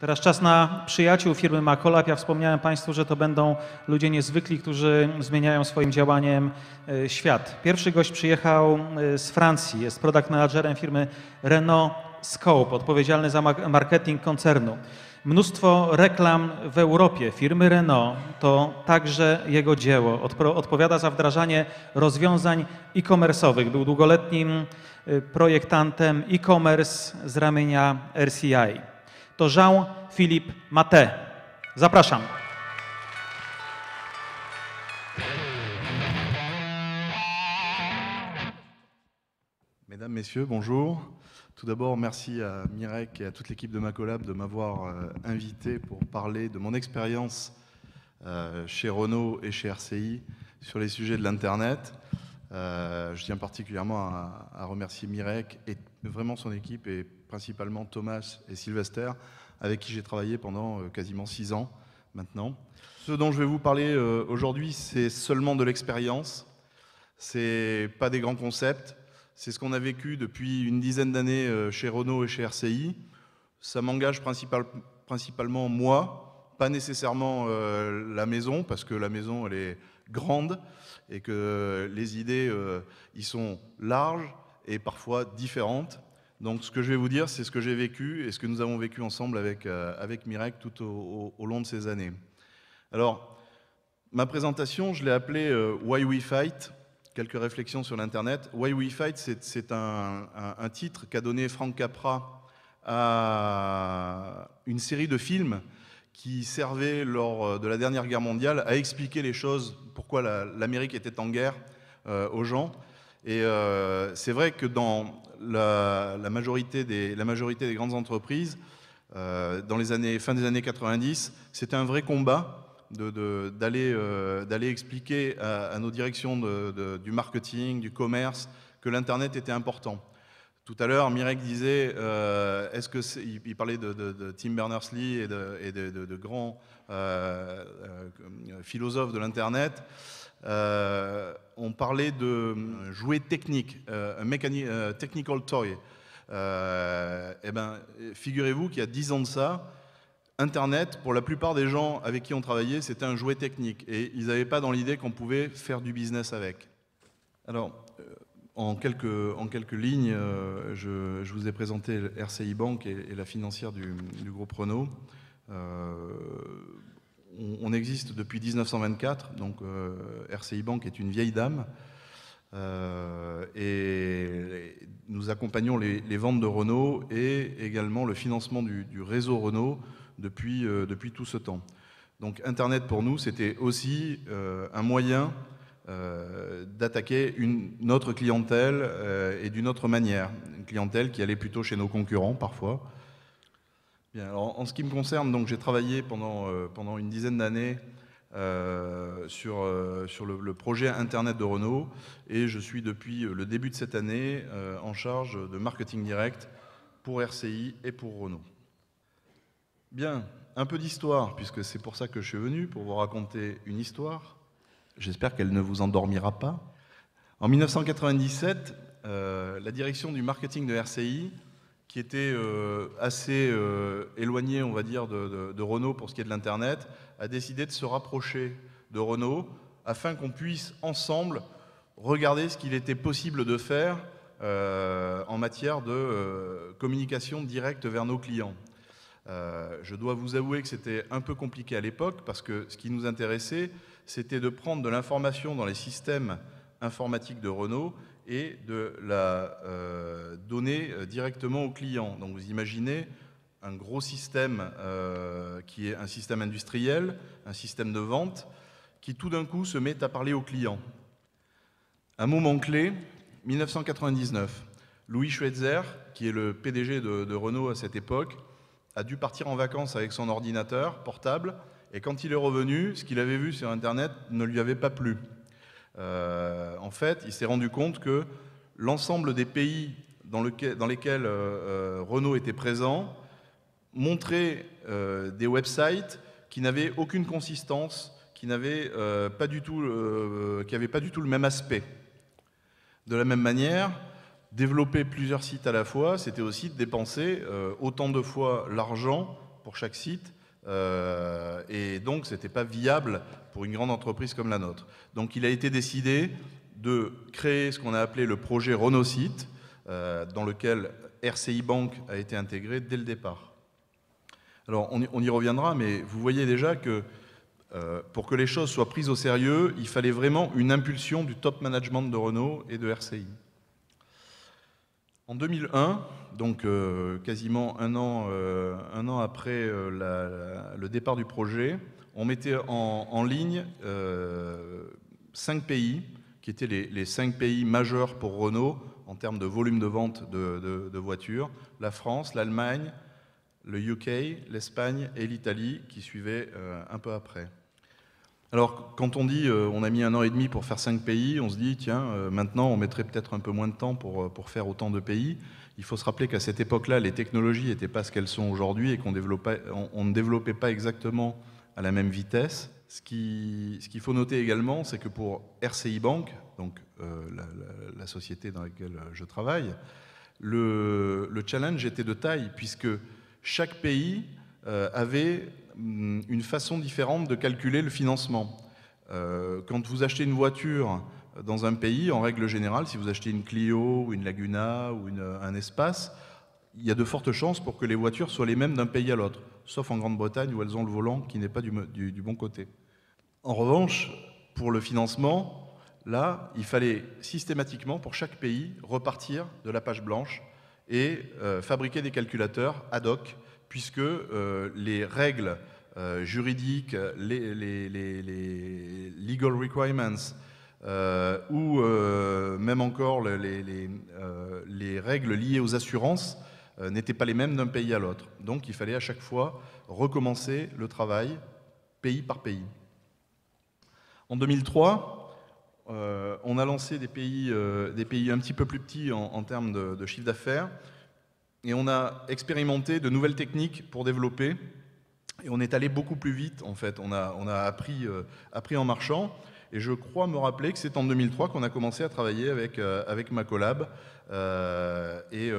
Teraz czas na przyjaciół firmy Macolab. Ja wspomniałem Państwu, że to będą ludzie niezwykli, którzy zmieniają swoim działaniem e, świat. Pierwszy gość przyjechał e, z Francji, jest product managerem firmy Renault Scope, odpowiedzialny za marketing koncernu. Mnóstwo reklam w Europie firmy Renault to także jego dzieło. Odpowiada za wdrażanie rozwiązań e-commerce'owych. Był długoletnim e, projektantem e-commerce z ramienia RCI. to Jean-Philippe Maté. Zapraszam. Mesdames, Messieurs, bonjour. Tout d'abord, merci à Mirek et à toute l'équipe de Macolab de m'avoir euh, invité pour parler de mon expérience euh, chez Renault et chez RCI sur les sujets de l'Internet. Euh, je tiens particulièrement à, remercier Mirek et vraiment son équipe et principalement Thomas et Sylvester avec qui j'ai travaillé pendant euh, quasiment six ans maintenant. Ce dont je vais vous parler euh, aujourd'hui, c'est seulement de l'expérience. C'est pas des grands concepts. C'est ce qu'on a vécu depuis une dizaine d'années chez Renault et chez RCI. Ça m'engage principalement moi, pas nécessairement euh, la maison, parce que la maison, elle est grande, et que les idées, ils euh, sont larges et parfois différentes. Donc ce que je vais vous dire, c'est ce que j'ai vécu et ce que nous avons vécu ensemble avec, euh, avec Mirek tout au, long de ces années. Alors, ma présentation, je l'ai appelée Why We Fight, quelques réflexions sur l'Internet. Why We Fight, c'est un, un titre qu'a donné Frank Capra à une série de films qui servait lors euh, de la dernière guerre mondiale à expliquer les choses, pourquoi l'Amérique était en guerre euh, aux gens. Et euh, c'est vrai que dans la, majorité des, la, majorité des, grandes entreprises, dans les années, fin des années 90, c'était un vrai combat d'aller de, expliquer à, nos directions du marketing, du commerce, que l'Internet était important. Tout à l'heure, Mirek disait, euh, est-ce que il parlait de, Tim Berners-Lee et de, grands euh, euh, philosophes de l'Internet. on parlait de jouets technique, un technical toy. Eh ben, figurez-vous qu'il y a dix ans de ça, Internet, pour la plupart des gens avec qui on travaillait, c'était un jouet technique. Et ils n'avaient pas dans l'idée qu'on pouvait faire du business avec. Alors, en quelques, en quelques lignes, euh, je, vous ai présenté RCI Bank et, la financière du, groupe Renault. Euh, on, existe depuis 1924, donc euh, RCI Bank est une vieille dame. et nous accompagnons les, ventes de Renault et également le financement du, réseau Renault depuis, depuis tout ce temps. Donc Internet pour nous, c'était aussi un moyen euh, d'attaquer une autre clientèle euh, et d'une autre manière. Une clientèle qui allait plutôt chez nos concurrents parfois. en ce qui me concerne, donc j'ai travaillé pendant, euh, pendant une dizaine d'années sur, le, projet Internet de Renault et je suis depuis le début de cette année en charge de marketing direct pour RCI et pour Renault. Bien, un peu d'histoire, puisque c'est pour ça que je suis venu, pour vous raconter une histoire. J'espère qu'elle ne vous endormira pas. En 1997, euh, la direction du marketing de RCI, qui était euh, assez euh, éloignée, on va dire, de, Renault pour ce qui est de l'Internet, a décidé de se rapprocher de Renault afin qu'on puisse ensemble regarder ce qu'il était possible de faire en matière de communication directe vers nos clients. Euh, je dois vous avouer que c'était un peu compliqué à l'époque parce que ce qui nous intéressait, c'était de prendre de l'information dans les systèmes informatiques de Renault et de la euh, donner euh, directement au client. Donc vous imaginez un gros système qui est un système industriel, un système de vente, qui tout d'un coup se met à parler au client. Un moment clé, 1999. Louis Schweitzer, qui est le PDG de Renault à cette époque, a dû partir en vacances avec son ordinateur portable, et quand il est revenu, ce qu'il avait vu sur Internet ne lui avait pas plu. Euh, en fait, il s'est rendu compte que l'ensemble des pays dans, lequel, dans lesquels euh, euh, Renault était présent montraient des websites qui n'avaient aucune consistance, qui n'avaient pas, du tout, qui pas du tout le même aspect. De la même manière, développer plusieurs sites à la fois, c'était aussi de dépenser euh, autant de fois l'argent pour chaque site. Euh, et donc, ce n'était pas viable pour une grande entreprise comme la nôtre. Donc, il a été décidé de créer ce qu'on a appelé le projet Renault-Site, euh, dans lequel RCI Bank a été intégré dès le départ. Alors, on y, reviendra, mais vous voyez déjà que pour que les choses soient prises au sérieux, il fallait vraiment une impulsion du top management de Renault et de RCI. En 2001, donc euh, quasiment un an, euh, an après euh, le départ du projet, on mettait en, ligne cinq pays qui étaient les, cinq pays majeurs pour Renault en termes de volume de vente de, de voitures la France, l'Allemagne, le UK, l'Espagne et l'Italie qui suivaient un peu après. Alors, quand on dit euh, on a mis un an et demi pour faire cinq pays, on se dit, tiens, euh, maintenant, on mettrait peut-être un peu moins de temps pour, euh, pour faire autant de pays. Il faut se rappeler qu'à cette époque-là, les technologies n'étaient pas ce qu'elles sont aujourd'hui et qu'on on ne développait pas exactement à la même vitesse. Ce qu'il ce qu'il faut noter également, c'est que pour RCI Bank, donc la, la, société dans laquelle je travaille, le, le challenge était de taille, puisque chaque pays avait euh, une façon différente de calculer le financement. Euh, quand vous achetez une voiture dans un pays, en règle générale, si vous achetez une Clio ou une Laguna ou euh, un espace, il y a de fortes chances pour que les voitures soient les mêmes d'un pays à l'autre, sauf en Grande-Bretagne où elles ont le volant qui n'est pas du, bon côté. En revanche, pour le financement, là, il fallait systématiquement, pour chaque pays, repartir de la page blanche et fabriquer des calculateurs ad hoc puisque euh, les règles euh, juridiques, les, legal requirements, euh, ou même encore les, règles liées aux assurances, n'étaient pas les mêmes d'un pays à l'autre. Donc il fallait à chaque fois recommencer le travail pays par pays. En 2003, on a lancé des pays, un petit peu plus petits en, termes de chiffre d'affaires et on a expérimenté de nouvelles techniques pour développer. Et on est allé beaucoup plus vite, en fait. On a, euh, appris, en marchant. Et je crois me rappeler que c'est en 2003 qu'on a commencé à travailler avec, euh, ma collab. Euh, et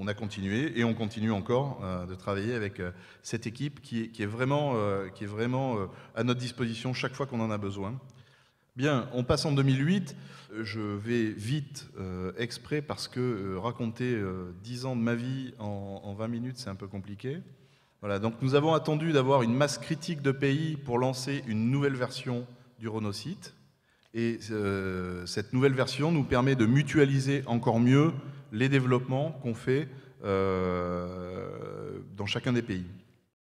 on, a continué, et on continue encore de travailler avec cette équipe qui, qui est vraiment à notre disposition chaque fois qu'on en a besoin. Bien, on passe en 2008. Je vais vite euh, exprès parce que euh, raconter 10 euh, ans de ma vie en, 20 minutes, c'est un peu compliqué. Voilà, donc nous avons attendu d'avoir une masse critique de pays pour lancer une nouvelle version du Cite. Et cette nouvelle version nous permet de mutualiser encore mieux les développements qu'on fait dans chacun des pays.